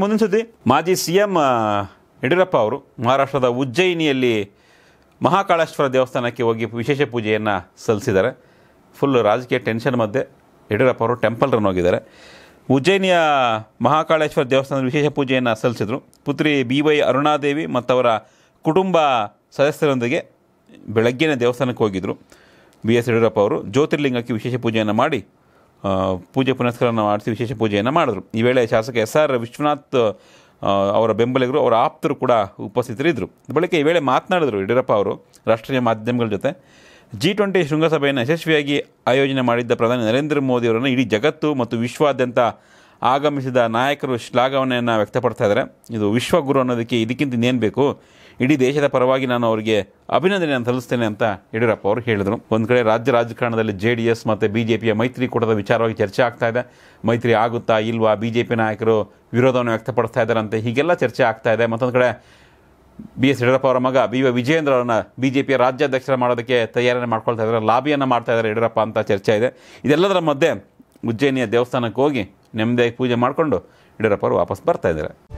ಮುಂದಿನ ಸುದ್ದಿ ಮಾಜಿ ಸಿ ಎಂ ಯಡಿಯೂರಪ್ಪ ಅವರು ಮಹಾರಾಷ್ಟ್ರದ ಉಜ್ಜಯಿನಿಯಲ್ಲಿ ಮಹಾಕಾಳೇಶ್ವರ ದೇವಸ್ಥಾನಕ್ಕೆ ಹೋಗಿ ವಿಶೇಷ ಪೂಜೆಯನ್ನು ಸಲ್ಲಿಸಿದ್ದಾರೆ ಫುಲ್ ರಾಜಕೀಯ ಟೆನ್ಷನ್ ಮಧ್ಯೆ ಯಡಿಯೂರಪ್ಪ ಅವರು ಟೆಂಪಲ್ ರನ್ ಹೋಗಿದ್ದಾರೆ ಉಜ್ಜಯಿನಿಯ ಮಹಾಕಾಳೇಶ್ವರ ದೇವಸ್ಥಾನದ ವಿಶೇಷ ಪೂಜೆಯನ್ನು ಸಲ್ಲಿಸಿದರು ಪುತ್ರಿ ಬಿ ವೈ ಅರುಣಾದೇವಿ ಮತ್ತವರ ಕುಟುಂಬ ಸದಸ್ಯರೊಂದಿಗೆ ಬೆಳಗ್ಗಿನ ದೇವಸ್ಥಾನಕ್ಕೆ ಹೋಗಿದ್ದರು ಬಿ ಎಸ್ ಯಡಿಯೂರಪ್ಪ ಅವರು ಜ್ಯೋತಿರ್ಲಿಂಗಕ್ಕೆ ವಿಶೇಷ ಪೂಜೆಯನ್ನು ಮಾಡಿ ಪೂಜೆ ಪುನಸ್ಕಾರ ಮಾಡಿಸಿ ವಿಶೇಷ ಪೂಜೆಯನ್ನು ಮಾಡಿದ್ರು ಈ ವೇಳೆ ಶಾಸಕ ಎಸ್ ಆರ್ ವಿಶ್ವನಾಥ್ ಅವರ ಬೆಂಬಲಿಗರು ಅವರ ಆಪ್ತರು ಕೂಡ ಉಪಸ್ಥಿತರಿದ್ದರು ಬಳಿಕ ಈ ವೇಳೆ ಮಾತನಾಡಿದರು ಯಡಿಯೂರಪ್ಪ ಅವರು ರಾಷ್ಟ್ರೀಯ ಮಾಧ್ಯಮಗಳ ಜೊತೆ ಜಿ ಟ್ವೆಂಟಿ ಶೃಂಗಸಭೆಯನ್ನು ಯಶಸ್ವಿಯಾಗಿ ಆಯೋಜನೆ ಮಾಡಿದ್ದ ಪ್ರಧಾನಿ ನರೇಂದ್ರ ಮೋದಿಯವರನ್ನು ಇಡೀ ಜಗತ್ತು ಮತ್ತು ವಿಶ್ವಾದ್ಯಂತ ಆಗಮಿಸಿದ ನಾಯಕರು ಶ್ಲಾಘವನೆಯನ್ನು ವ್ಯಕ್ತಪಡ್ತಾ ಇದ್ದಾರೆ ಇದು ವಿಶ್ವಗುರು ಅನ್ನೋದಕ್ಕೆ ಇದಕ್ಕಿಂತ ಇನ್ನೇನು ಬೇಕು ಇಡೀ ದೇಶದ ಪರವಾಗಿ ನಾನು ಅವರಿಗೆ ಅಭಿನಂದನೆಯನ್ನು ಸಲ್ಲಿಸ್ತೇನೆ ಅಂತ ಯಡಿಯೂರಪ್ಪ ಅವರು ಹೇಳಿದರು ಒಂದು ಕಡೆ ರಾಜ್ಯ ರಾಜಕಾರಣದಲ್ಲಿ ಜೆ ಡಿ ಎಸ್ ಮತ್ತು ಬಿ ಜೆ ಪಿಯ ಮೈತ್ರಿಕೂಟದ ವಿಚಾರವಾಗಿ ಚರ್ಚೆ ಆಗ್ತಾ ಇದೆ ಮೈತ್ರಿ ಆಗುತ್ತಾ ಇಲ್ವಾ ಬಿ ಜೆ ಪಿ ನಾಯಕರು ವಿರೋಧವನ್ನು ವ್ಯಕ್ತಪಡಿಸ್ತಾ ಅಂತ ಹೀಗೆಲ್ಲ ಚರ್ಚೆ ಆಗ್ತಾ ಇದೆ ಮತ್ತೊಂದು ಕಡೆ ಬಿ ಎಸ್ ಯಡಿಯೂರಪ್ಪ ಅವರ ಮಗ ಬಿ ವಿ ವಿಜಯೇಂದ್ರ ಅವರನ್ನ ಬಿ ಜೆ ಪಿಯ ರಾಜ್ಯಾಧ್ಯಕ್ಷರ ಮಾಡೋದಕ್ಕೆ ತಯಾರಿಯನ್ನು ಮಾಡ್ಕೊಳ್ತಾ ಇದ್ದಾರೆ ಲಾಬಿಯನ್ನು ಮಾಡ್ತಾ ಇದ್ದಾರೆ ಯಡಿಯೂರಪ್ಪ ಅಂತ ಚರ್ಚೆ ಇದೆ ಇದೆಲ್ಲದರ ಮಧ್ಯೆ ಉಜ್ಜಯಿನಿಯ ದೇವಸ್ಥಾನಕ್ಕೆ ಹೋಗಿ ನೆಮ್ಮದಿಯಾಗಿ ಪೂಜೆ ಮಾಡಿಕೊಂಡು ಅವರು ವಾಪಸ್ ಬರ್ತಾ ಇದ್ದಾರೆ